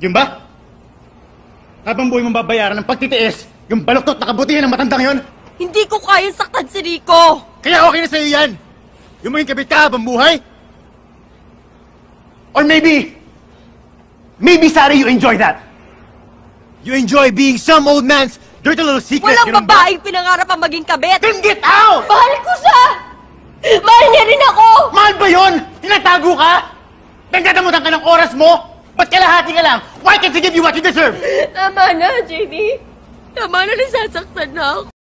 Yun ba? Habang buhay mong babayaran ng pagtitiis, yung baluktot na kabutihan ng matandang yon? Hindi ko kaya saktan si Rico! Kaya okay na sa'yo yan! Yung maging kabit ka habang buhay? Or maybe, maybe sorry you enjoy that. You enjoy being some old man's dirty little secret. Walang babaeng pinangarap ang maging kabit! Then get out! Mahal ko siya! Mahal niya rin ako! Mahal ba yun? Tinatago ka? Nagdadamutan ka ng oras mo? Ba't kalahati ka lang? Why can't he give you what you deserve? Tama na, JD. Tama na, nasasaktan na ako.